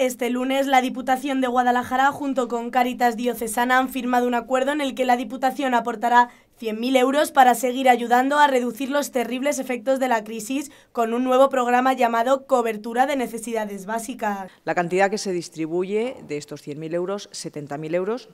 Este lunes, la Diputación de Guadalajara junto con Caritas Diocesana han firmado un acuerdo en el que la Diputación aportará 100.000 euros para seguir ayudando a reducir los terribles efectos de la crisis con un nuevo programa llamado Cobertura de Necesidades Básicas. La cantidad que se distribuye de estos 100.000 euros, 70.000 euros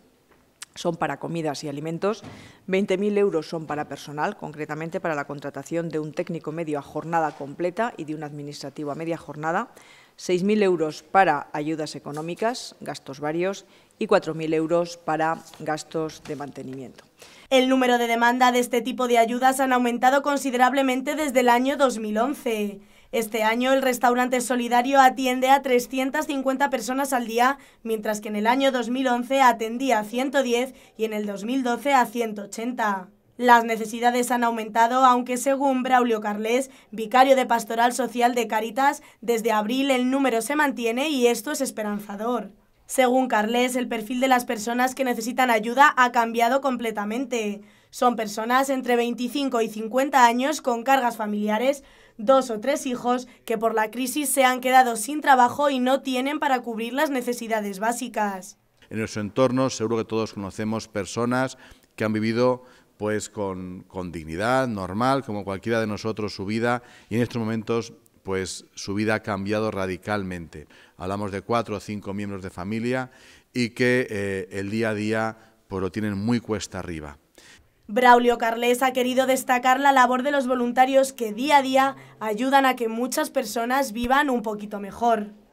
son para comidas y alimentos, 20.000 euros son para personal, concretamente para la contratación de un técnico medio a jornada completa y de un administrativo a media jornada, 6.000 euros para ayudas económicas, gastos varios, y 4.000 euros para gastos de mantenimiento. El número de demanda de este tipo de ayudas han aumentado considerablemente desde el año 2011. Este año el restaurante solidario atiende a 350 personas al día, mientras que en el año 2011 atendía a 110 y en el 2012 a 180. Las necesidades han aumentado, aunque según Braulio Carles, vicario de Pastoral Social de Caritas, desde abril el número se mantiene y esto es esperanzador. Según Carles, el perfil de las personas que necesitan ayuda ha cambiado completamente. Son personas entre 25 y 50 años con cargas familiares, dos o tres hijos que por la crisis se han quedado sin trabajo y no tienen para cubrir las necesidades básicas. En nuestro entorno seguro que todos conocemos personas que han vivido pues con, dignidad, normal, como cualquiera de nosotros, su vida, y en estos momentos, pues su vida ha cambiado radicalmente. Hablamos de cuatro o cinco miembros de familia y que eh, el día a día pues lo tienen muy cuesta arriba. Braulio Carles ha querido destacar la labor de los voluntarios que día a día ayudan a que muchas personas vivan un poquito mejor.